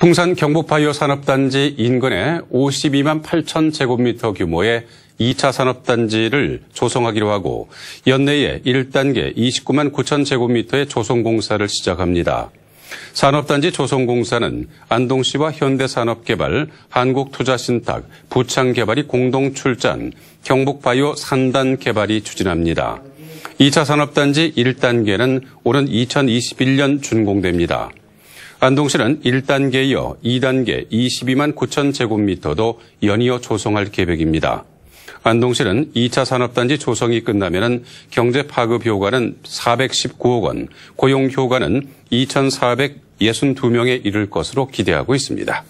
풍산 경북바이오 산업단지 인근에 52만 8천 제곱미터 규모의 2차 산업단지를 조성하기로 하고 연내에 1단계 29만 9천 제곱미터의 조성공사를 시작합니다. 산업단지 조성공사는 안동시와 현대산업개발, 한국투자신탁, 부창개발이 공동 출전, 경북바이오 산단개발이 추진합니다. 2차 산업단지 1단계는 오는 2021년 준공됩니다. 안동시는 1단계 이어 2단계 22만 9천 제곱미터도 연이어 조성할 계획입니다. 안동시는 2차 산업단지 조성이 끝나면 경제 파급 효과는 419억 원, 고용 효과는 2,462명에 이를 것으로 기대하고 있습니다.